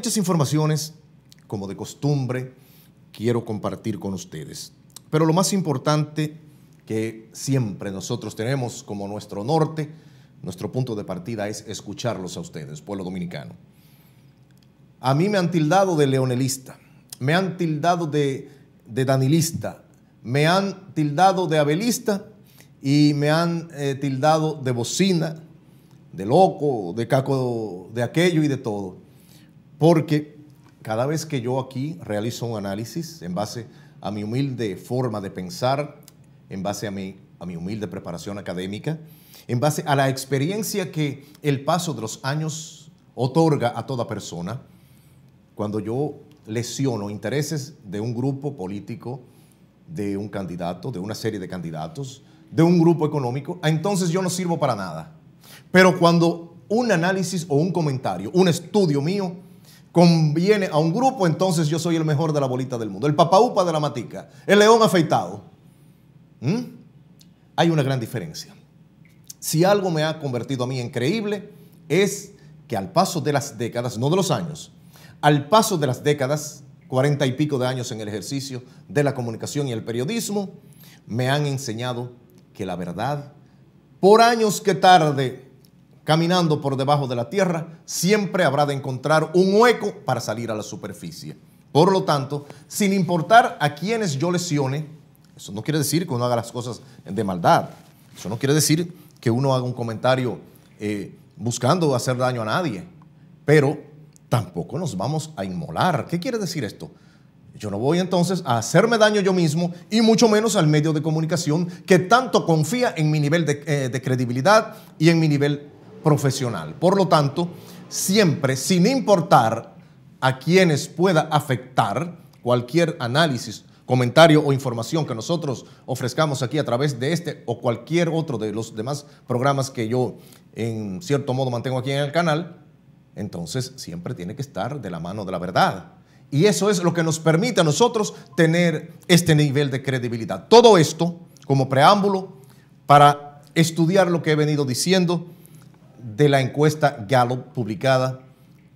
Muchas informaciones, como de costumbre, quiero compartir con ustedes. Pero lo más importante que siempre nosotros tenemos como nuestro norte, nuestro punto de partida es escucharlos a ustedes, pueblo dominicano. A mí me han tildado de leonelista, me han tildado de, danilista, me han tildado de abelista y me han eh, tildado de bocina, de loco, de caco, de aquello y de todo. Porque cada vez que yo aquí realizo un análisis en base a mi humilde forma de pensar, en base a mi, a mi humilde preparación académica, en base a la experiencia que el paso de los años otorga a toda persona, cuando yo lesiono intereses de un grupo político, de un candidato, de una serie de candidatos, de un grupo económico, ah, entonces yo no sirvo para nada. Pero cuando un análisis o un comentario, un estudio mío, conviene a un grupo, entonces yo soy el mejor de la bolita del mundo. El papaupa de la matica, el león afeitado. ¿Mm? Hay una gran diferencia. Si algo me ha convertido a mí en creíble, es que al paso de las décadas, no de los años, al paso de las décadas, cuarenta y pico de años en el ejercicio de la comunicación y el periodismo, me han enseñado que la verdad, por años que tarde caminando por debajo de la tierra, siempre habrá de encontrar un hueco para salir a la superficie. Por lo tanto, sin importar a quienes yo lesione, eso no quiere decir que uno haga las cosas de maldad. Eso no quiere decir que uno haga un comentario eh, buscando hacer daño a nadie. Pero tampoco nos vamos a inmolar. ¿Qué quiere decir esto? Yo no voy entonces a hacerme daño yo mismo y mucho menos al medio de comunicación que tanto confía en mi nivel de, eh, de credibilidad y en mi nivel profesional. Por lo tanto, siempre, sin importar a quienes pueda afectar cualquier análisis, comentario o información que nosotros ofrezcamos aquí a través de este o cualquier otro de los demás programas que yo en cierto modo mantengo aquí en el canal, entonces siempre tiene que estar de la mano de la verdad. Y eso es lo que nos permite a nosotros tener este nivel de credibilidad. Todo esto como preámbulo para estudiar lo que he venido diciendo de la encuesta Gallup publicada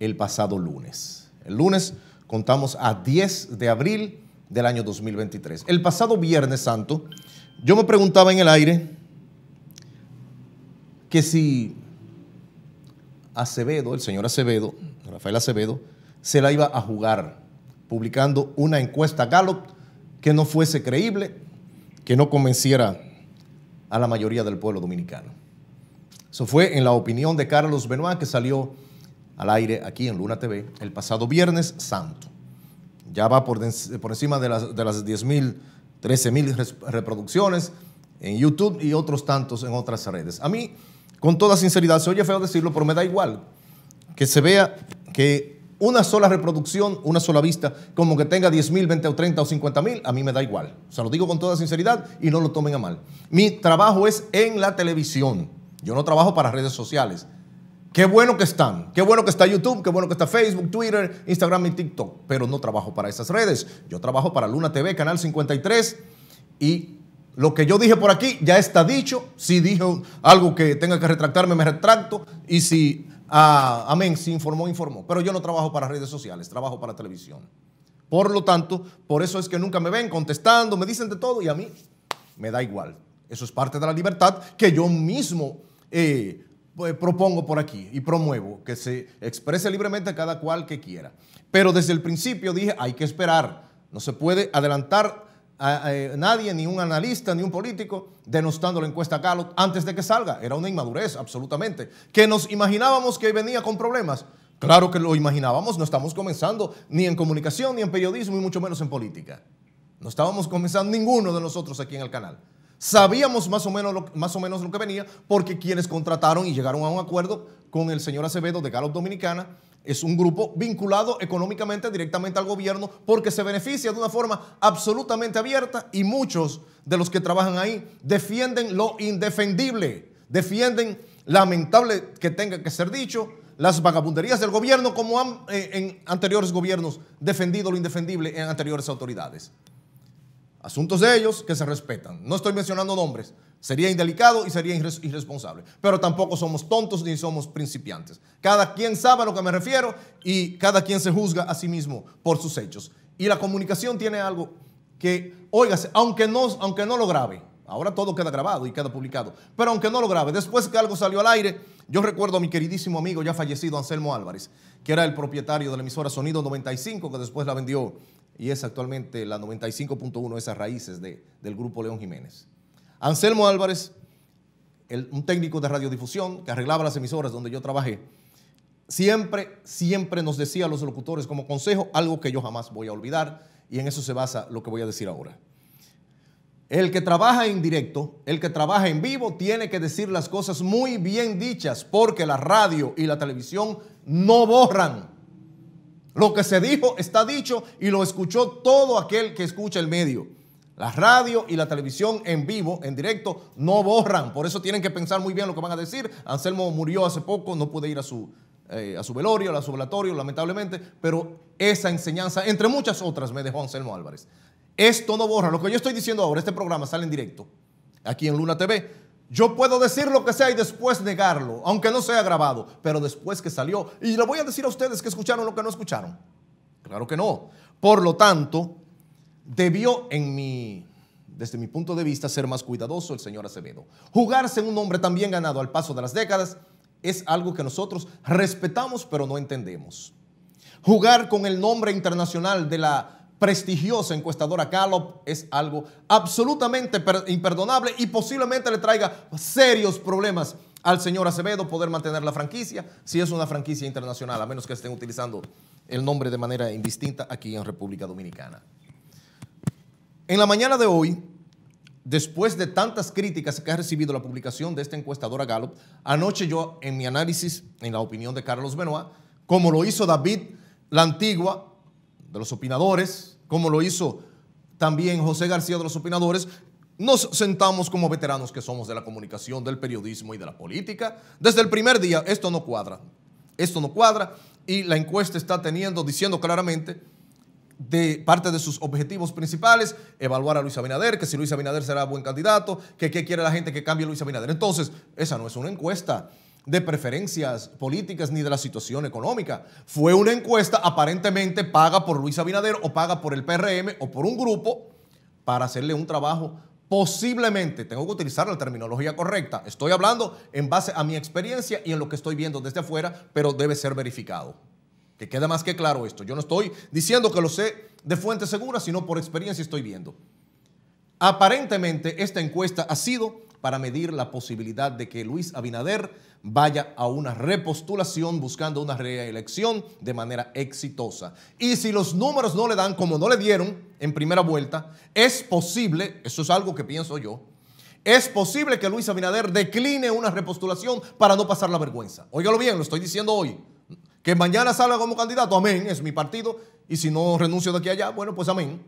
el pasado lunes. El lunes contamos a 10 de abril del año 2023. El pasado Viernes Santo, yo me preguntaba en el aire que si Acevedo, el señor Acevedo, Rafael Acevedo, se la iba a jugar publicando una encuesta Gallup que no fuese creíble, que no convenciera a la mayoría del pueblo dominicano. Eso fue en la opinión de Carlos Benoit que salió al aire aquí en Luna TV el pasado viernes santo. Ya va por, por encima de las, de las 10.000, 13.000 reproducciones en YouTube y otros tantos en otras redes. A mí, con toda sinceridad, se oye feo decirlo, pero me da igual que se vea que una sola reproducción, una sola vista, como que tenga 10 mil, 20 o 30 o 50 mil, a mí me da igual. O sea, lo digo con toda sinceridad y no lo tomen a mal. Mi trabajo es en la televisión. Yo no trabajo para redes sociales. Qué bueno que están, qué bueno que está YouTube, qué bueno que está Facebook, Twitter, Instagram y TikTok, pero no trabajo para esas redes. Yo trabajo para Luna TV, Canal 53 y lo que yo dije por aquí ya está dicho. Si dije algo que tenga que retractarme, me retracto y si, ah, amén, si informó, informó. Pero yo no trabajo para redes sociales, trabajo para televisión. Por lo tanto, por eso es que nunca me ven contestando, me dicen de todo y a mí me da igual. Eso es parte de la libertad que yo mismo eh, pues, propongo por aquí y promuevo que se exprese libremente cada cual que quiera. Pero desde el principio dije, hay que esperar, no se puede adelantar a, eh, nadie, ni un analista, ni un político, denostando la encuesta Gallup antes de que salga. Era una inmadurez, absolutamente. Que nos imaginábamos que venía con problemas. Claro que lo imaginábamos, no estamos comenzando ni en comunicación, ni en periodismo, y mucho menos en política. No estábamos comenzando ninguno de nosotros aquí en el canal. Sabíamos más o, menos lo, más o menos lo que venía porque quienes contrataron y llegaron a un acuerdo con el señor Acevedo de Gallup Dominicana es un grupo vinculado económicamente directamente al gobierno porque se beneficia de una forma absolutamente abierta y muchos de los que trabajan ahí defienden lo indefendible, defienden lamentable que tenga que ser dicho, las vagabunderías del gobierno como han eh, en anteriores gobiernos defendido lo indefendible en anteriores autoridades. Asuntos de ellos que se respetan. No estoy mencionando nombres. Sería indelicado y sería irresponsable. Pero tampoco somos tontos ni somos principiantes. Cada quien sabe a lo que me refiero y cada quien se juzga a sí mismo por sus hechos. Y la comunicación tiene algo que, óigase, aunque no, aunque no lo grabe, ahora todo queda grabado y queda publicado, pero aunque no lo grabe, después que algo salió al aire, yo recuerdo a mi queridísimo amigo ya fallecido Anselmo Álvarez, que era el propietario de la emisora Sonido 95, que después la vendió y es actualmente la 95.1 de esas raíces del Grupo León Jiménez. Anselmo Álvarez, un técnico de radiodifusión que arreglaba las emisoras donde yo trabajé, siempre, siempre nos decía a los locutores como consejo algo que yo jamás voy a olvidar y en eso se basa lo que voy a decir ahora. El que trabaja en directo, el que trabaja en vivo, tiene que decir las cosas muy bien dichas porque la radio y la televisión no borran. Lo que se dijo está dicho y lo escuchó todo aquel que escucha el medio. La radio y la televisión en vivo, en directo, no borran. Por eso tienen que pensar muy bien lo que van a decir. Anselmo murió hace poco, no pude ir a su, eh, a su velorio, a su velatorio, lamentablemente. Pero esa enseñanza, entre muchas otras, me dejó Anselmo Álvarez. Esto no borra. Lo que yo estoy diciendo ahora, este programa sale en directo, aquí en Luna TV yo puedo decir lo que sea y después negarlo, aunque no sea grabado, pero después que salió. Y le voy a decir a ustedes que escucharon lo que no escucharon. Claro que no. Por lo tanto, debió en mi desde mi punto de vista, ser más cuidadoso el señor Acevedo. Jugarse un nombre tan bien ganado al paso de las décadas es algo que nosotros respetamos pero no entendemos. Jugar con el nombre internacional de la prestigiosa encuestadora Gallup es algo absolutamente imperdonable y posiblemente le traiga serios problemas al señor Acevedo poder mantener la franquicia, si es una franquicia internacional, a menos que estén utilizando el nombre de manera indistinta aquí en República Dominicana. En la mañana de hoy, después de tantas críticas que ha recibido la publicación de esta encuestadora Gallup, anoche yo en mi análisis, en la opinión de Carlos Benoit, como lo hizo David la antigua de los opinadores, como lo hizo también José García de los Opinadores, nos sentamos como veteranos que somos de la comunicación, del periodismo y de la política. Desde el primer día, esto no cuadra. Esto no cuadra y la encuesta está teniendo, diciendo claramente, de parte de sus objetivos principales, evaluar a Luis Abinader, que si Luis Abinader será buen candidato, que qué quiere la gente que cambie a Luis Abinader. Entonces, esa no es una encuesta de preferencias políticas ni de la situación económica. Fue una encuesta aparentemente paga por Luis Abinader o paga por el PRM o por un grupo para hacerle un trabajo posiblemente, tengo que utilizar la terminología correcta, estoy hablando en base a mi experiencia y en lo que estoy viendo desde afuera, pero debe ser verificado. Que quede más que claro esto. Yo no estoy diciendo que lo sé de fuente segura, sino por experiencia estoy viendo. Aparentemente esta encuesta ha sido para medir la posibilidad de que Luis Abinader vaya a una repostulación buscando una reelección de manera exitosa. Y si los números no le dan como no le dieron en primera vuelta, es posible, eso es algo que pienso yo, es posible que Luis Abinader decline una repostulación para no pasar la vergüenza. Óigalo bien, lo estoy diciendo hoy. Que mañana salga como candidato, amén, es mi partido. Y si no renuncio de aquí allá, bueno, pues amén.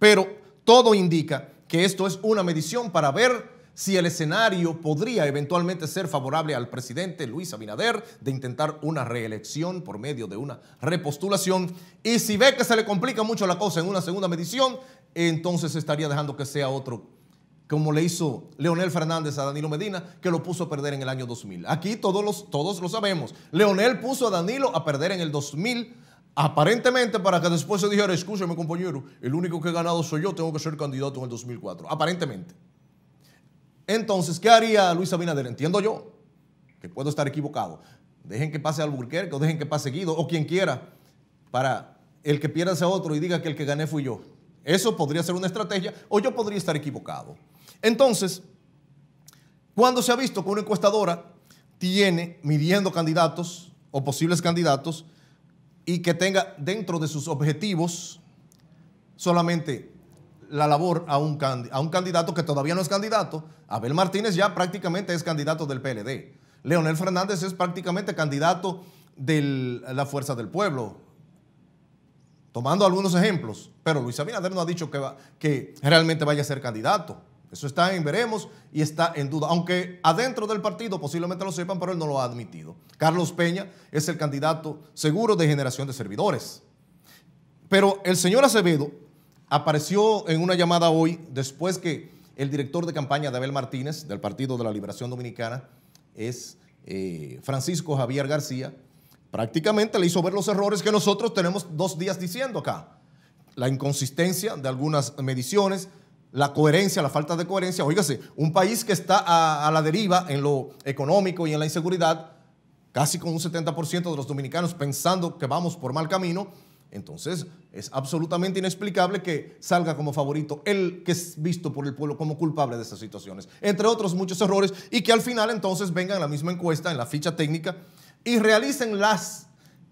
Pero todo indica que esto es una medición para ver si el escenario podría eventualmente ser favorable al presidente Luis Abinader de intentar una reelección por medio de una repostulación. Y si ve que se le complica mucho la cosa en una segunda medición, entonces estaría dejando que sea otro como le hizo Leonel Fernández a Danilo Medina, que lo puso a perder en el año 2000. Aquí todos, los, todos lo sabemos. Leonel puso a Danilo a perder en el 2000, aparentemente para que después se dijera, escúcheme compañero, el único que he ganado soy yo, tengo que ser candidato en el 2004, aparentemente. Entonces, ¿qué haría Luis Abinader? Entiendo yo que puedo estar equivocado. Dejen que pase Alburquerque o dejen que pase Guido o quien quiera para el que pierda sea otro y diga que el que gané fui yo. Eso podría ser una estrategia o yo podría estar equivocado. Entonces, cuando se ha visto que una encuestadora tiene midiendo candidatos o posibles candidatos y que tenga dentro de sus objetivos solamente la labor a un, a un candidato que todavía no es candidato. Abel Martínez ya prácticamente es candidato del PLD. Leonel Fernández es prácticamente candidato de la Fuerza del Pueblo. Tomando algunos ejemplos, pero Luis Abinader no ha dicho que, va, que realmente vaya a ser candidato. Eso está en veremos y está en duda, aunque adentro del partido posiblemente lo sepan, pero él no lo ha admitido. Carlos Peña es el candidato seguro de generación de servidores. Pero el señor Acevedo apareció en una llamada hoy después que el director de campaña de Abel Martínez, del Partido de la Liberación Dominicana, es eh, Francisco Javier García, prácticamente le hizo ver los errores que nosotros tenemos dos días diciendo acá. La inconsistencia de algunas mediciones, la coherencia, la falta de coherencia. óigase un país que está a, a la deriva en lo económico y en la inseguridad, casi con un 70% de los dominicanos pensando que vamos por mal camino, entonces, es absolutamente inexplicable que salga como favorito el que es visto por el pueblo como culpable de esas situaciones, entre otros muchos errores, y que al final entonces vengan a la misma encuesta, en la ficha técnica, y realicen las,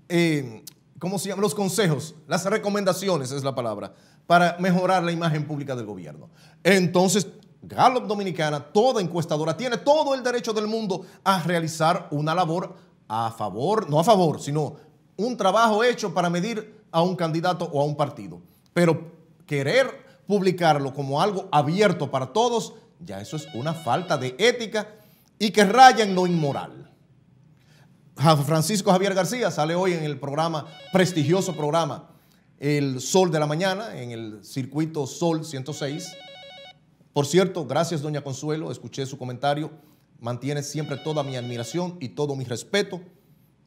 eh, ¿cómo se llama? Los consejos, las recomendaciones es la palabra, para mejorar la imagen pública del gobierno. Entonces, Gallup Dominicana, toda encuestadora, tiene todo el derecho del mundo a realizar una labor a favor, no a favor, sino un trabajo hecho para medir a un candidato o a un partido. Pero querer publicarlo como algo abierto para todos, ya eso es una falta de ética y que raya en lo inmoral. Francisco Javier García sale hoy en el programa, prestigioso programa, El Sol de la Mañana, en el circuito Sol 106. Por cierto, gracias doña Consuelo, escuché su comentario, mantiene siempre toda mi admiración y todo mi respeto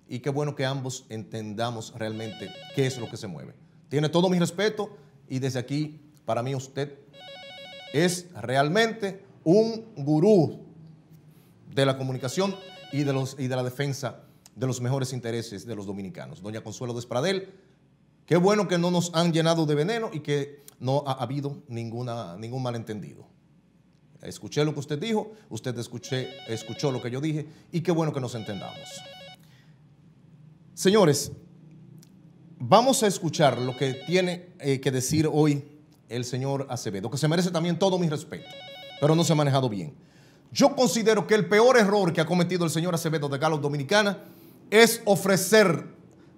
y qué bueno que ambos entendamos realmente qué es lo que se mueve. Tiene todo mi respeto y desde aquí, para mí usted es realmente un gurú de la comunicación y de, la defensa de los mejores intereses de los dominicanos. Doña Consuelo Despradel, qué bueno que no nos han llenado de veneno y que no ha habido ningún malentendido. Escuché lo que usted dijo, usted escuchó lo que yo dije y qué bueno que nos entendamos. Señores, vamos a escuchar lo que tiene eh, que decir hoy el señor Acevedo, que se merece también todo mi respeto, pero no se ha manejado bien. Yo considero que el peor error que ha cometido el señor Acevedo de Galo Dominicana es ofrecer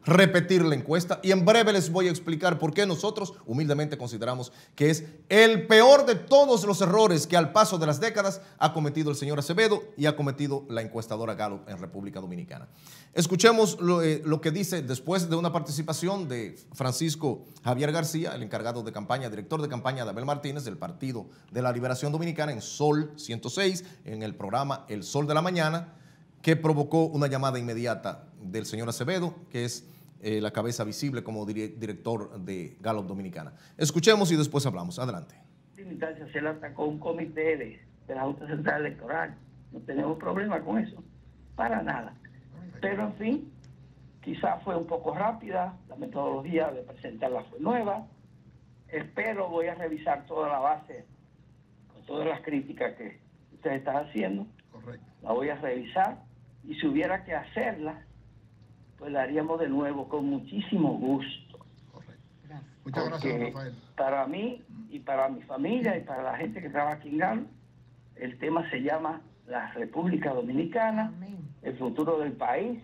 repetir la encuesta y en breve les voy a explicar por qué nosotros humildemente consideramos que es el peor de todos los errores que al paso de las décadas ha cometido el señor Acevedo y ha cometido la encuestadora Galo en República Dominicana. Escuchemos lo, eh, lo que dice después de una participación de Francisco Javier García, el encargado de campaña, director de campaña de Abel Martínez del Partido de la Liberación Dominicana en Sol 106, en el programa El Sol de la Mañana, que provocó una llamada inmediata del señor Acevedo, que es eh, la cabeza visible como director de Gallup Dominicana. Escuchemos y después hablamos. Adelante. Se la atacó un comité de, de la Junta Central Electoral. No tenemos problema con eso, para nada. Pero en fin, quizás fue un poco rápida, la metodología de presentarla fue nueva. Espero, voy a revisar toda la base, con todas las críticas que ustedes están haciendo. Correcto. La voy a revisar y si hubiera que hacerla, pues la haríamos de nuevo con muchísimo gusto. Muchas gracias, Rafael. Para mí y para mi familia y para la gente que trabaja aquí en Galo, el tema se llama la República Dominicana, el futuro del país.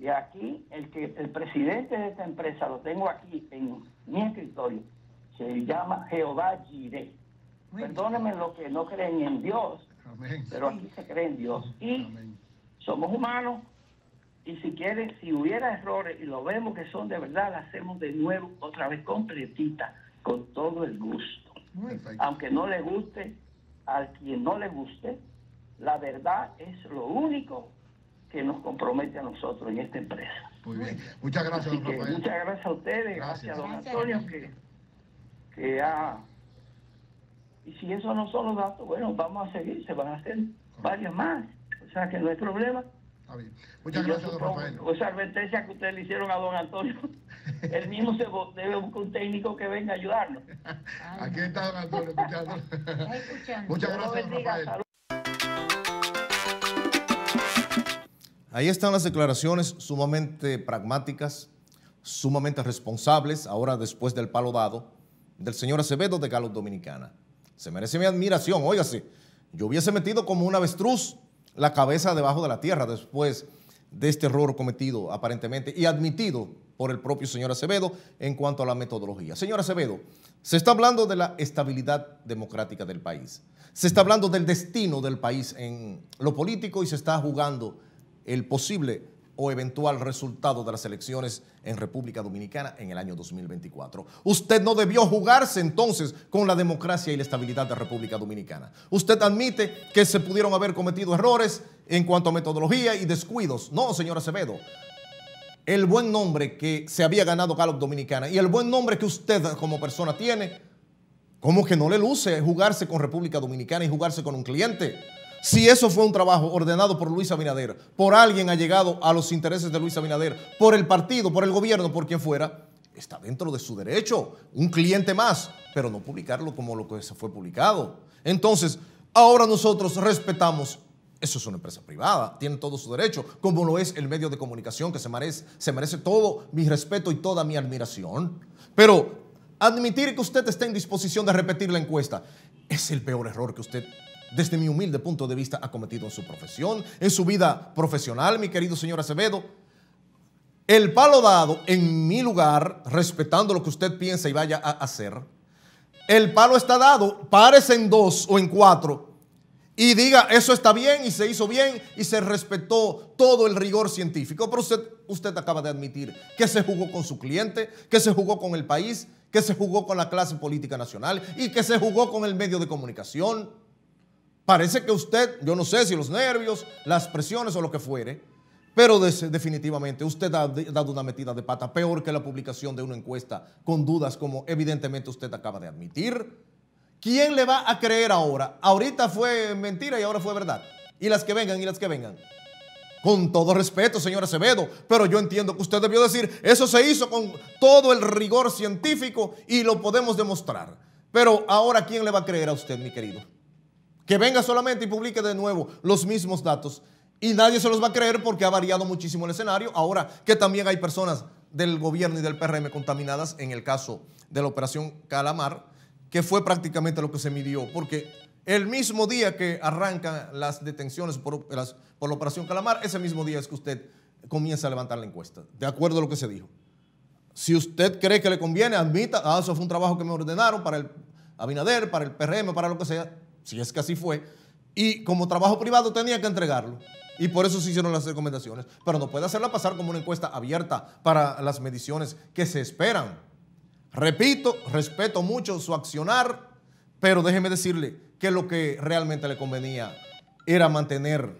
Y aquí, el que el presidente de esta empresa, lo tengo aquí en mi escritorio, se llama Jehová Jireh. Perdónenme los que no creen en Dios, pero aquí se cree en Dios. Y somos humanos, y si quiere, si hubiera errores y lo vemos que son de verdad, la hacemos de nuevo, otra vez completita, con todo el gusto. Aunque no le guste, a quien no le guste, la verdad es lo único que nos compromete a nosotros en esta empresa. Muy bien, muchas gracias, don Muchas gracias a ustedes, gracias, a don Antonio que, ha... Y si esos no son los datos, bueno, vamos a seguir, se van a hacer varios más. O sea que no hay problema. Muchas gracias, don Rafael. esa advertencia que ustedes le hicieron a don Antonio, él mismo se debe buscar un técnico que venga a ayudarlo Aquí está don Antonio, escuchando. Muchas gracias, don Rafael. Ahí están las declaraciones sumamente pragmáticas, sumamente responsables, ahora después del palo dado, del señor Acevedo de Galo Dominicana. Se merece mi admiración, óigase, yo hubiese metido como un avestruz la cabeza debajo de la tierra después de este error cometido aparentemente y admitido por el propio señor Acevedo en cuanto a la metodología. Señor Acevedo, se está hablando de la estabilidad democrática del país, se está hablando del destino del país en lo político y se está jugando el posible o eventual resultado de las elecciones en República Dominicana en el año 2024. Usted no debió jugarse entonces con la democracia y la estabilidad de República Dominicana. Usted admite que se pudieron haber cometido errores en cuanto a metodología y descuidos. No, señor Acevedo el buen nombre que se había ganado Gallup Dominicana y el buen nombre que usted como persona tiene, ¿cómo que no le luce jugarse con República Dominicana y jugarse con un cliente. Si eso fue un trabajo ordenado por Luis Abinader, por alguien allegado a los intereses de Luis Abinader, por el partido, por el gobierno, por quien fuera, está dentro de su derecho, un cliente más, pero no publicarlo como lo que se fue publicado. Entonces, ahora nosotros respetamos eso es una empresa privada, tiene todo su derecho, como lo es el medio de comunicación que se merece, se merece todo mi respeto y toda mi admiración. Pero admitir que usted está en disposición de repetir la encuesta es el peor error que usted desde mi humilde punto de vista, ha cometido en su profesión, en su vida profesional, mi querido señor Acevedo. El palo dado en mi lugar, respetando lo que usted piensa y vaya a hacer, el palo está dado, párese en dos o en cuatro y diga, eso está bien y se hizo bien y se respetó todo el rigor científico. Pero usted, usted acaba de admitir que se jugó con su cliente, que se jugó con el país, que se jugó con la clase política nacional y que se jugó con el medio de comunicación. Parece que usted, yo no sé si los nervios, las presiones o lo que fuere, pero definitivamente usted ha dado una metida de pata peor que la publicación de una encuesta con dudas como evidentemente usted acaba de admitir. ¿Quién le va a creer ahora? Ahorita fue mentira y ahora fue verdad. Y las que vengan y las que vengan. Con todo respeto, señor Acevedo, pero yo entiendo que usted debió decir, eso se hizo con todo el rigor científico y lo podemos demostrar. Pero ahora, ¿quién le va a creer a usted, mi querido? que venga solamente y publique de nuevo los mismos datos. Y nadie se los va a creer porque ha variado muchísimo el escenario. Ahora que también hay personas del gobierno y del PRM contaminadas en el caso de la operación Calamar, que fue prácticamente lo que se midió, porque el mismo día que arrancan las detenciones por, por la operación Calamar, ese mismo día es que usted comienza a levantar la encuesta, de acuerdo a lo que se dijo. Si usted cree que le conviene, admita, ah, eso fue un trabajo que me ordenaron para el Abinader, para el PRM, para lo que sea, si es que así fue, y como trabajo privado tenía que entregarlo. Y por eso se hicieron las recomendaciones. Pero no puede hacerla pasar como una encuesta abierta para las mediciones que se esperan. Repito, respeto mucho su accionar, pero déjeme decirle que lo que realmente le convenía era mantener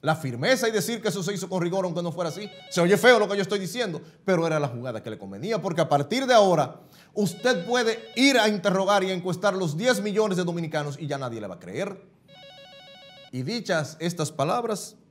la firmeza y decir que eso se hizo con rigor, aunque no fuera así. Se oye feo lo que yo estoy diciendo, pero era la jugada que le convenía, porque a partir de ahora usted puede ir a interrogar y a encuestar los 10 millones de dominicanos y ya nadie le va a creer. Y dichas estas palabras,